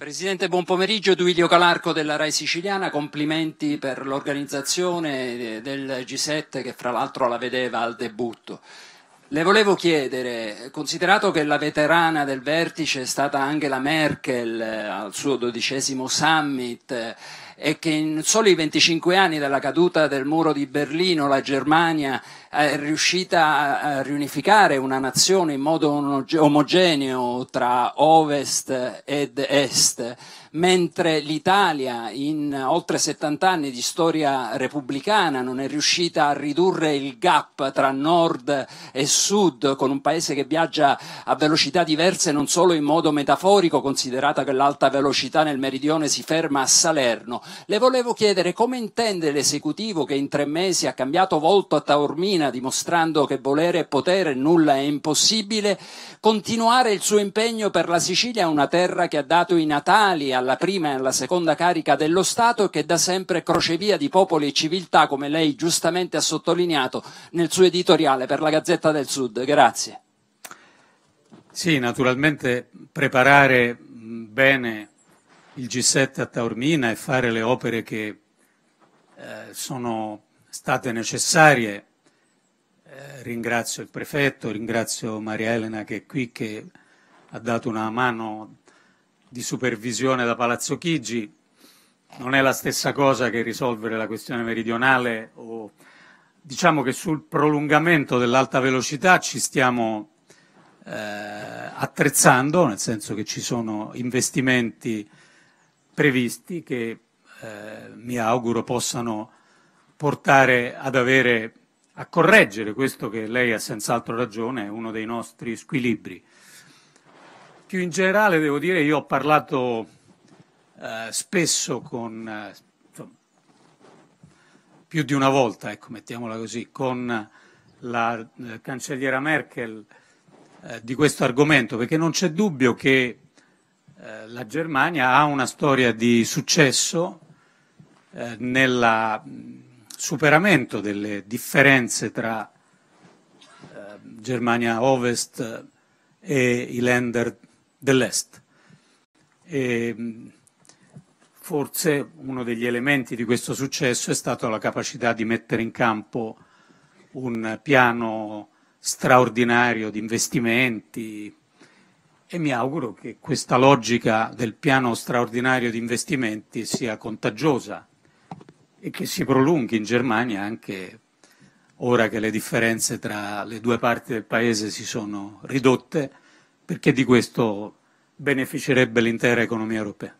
Presidente, buon pomeriggio. Duilio Calarco della RAI Siciliana, complimenti per l'organizzazione del G7 che fra l'altro la vedeva al debutto. Le volevo chiedere, considerato che la veterana del vertice è stata Angela Merkel eh, al suo dodicesimo summit, è che in soli 25 anni dalla caduta del muro di Berlino la Germania è riuscita a riunificare una nazione in modo omogeneo tra ovest ed est, mentre l'Italia in oltre 70 anni di storia repubblicana non è riuscita a ridurre il gap tra nord e sud con un paese che viaggia a velocità diverse non solo in modo metaforico, considerata che l'alta velocità nel meridione si ferma a Salerno, le volevo chiedere come intende l'esecutivo che in tre mesi ha cambiato volto a Taormina dimostrando che volere e potere nulla è impossibile, continuare il suo impegno per la Sicilia, una terra che ha dato i natali alla prima e alla seconda carica dello Stato e che da sempre è crocevia di popoli e civiltà, come lei giustamente ha sottolineato nel suo editoriale per la Gazzetta del Sud. Grazie. Sì, naturalmente preparare bene il G7 a Taormina e fare le opere che eh, sono state necessarie. Eh, ringrazio il prefetto, ringrazio Maria Elena che è qui, che ha dato una mano di supervisione da Palazzo Chigi. Non è la stessa cosa che risolvere la questione meridionale o diciamo che sul prolungamento dell'alta velocità ci stiamo eh, attrezzando, nel senso che ci sono investimenti previsti che eh, mi auguro possano portare ad avere a correggere questo che lei ha senz'altro ragione, è uno dei nostri squilibri. Più in generale devo dire io ho parlato eh, spesso con eh, insomma, più di una volta, ecco, mettiamola così, con la eh, cancelliera Merkel eh, di questo argomento, perché non c'è dubbio che eh, la Germania ha una storia di successo eh, nel mm, superamento delle differenze tra eh, Germania Ovest e i lender dell'Est. E, mm, forse uno degli elementi di questo successo è stata la capacità di mettere in campo un piano straordinario di investimenti, e mi auguro che questa logica del piano straordinario di investimenti sia contagiosa e che si prolunghi in Germania anche ora che le differenze tra le due parti del Paese si sono ridotte, perché di questo beneficerebbe l'intera economia europea.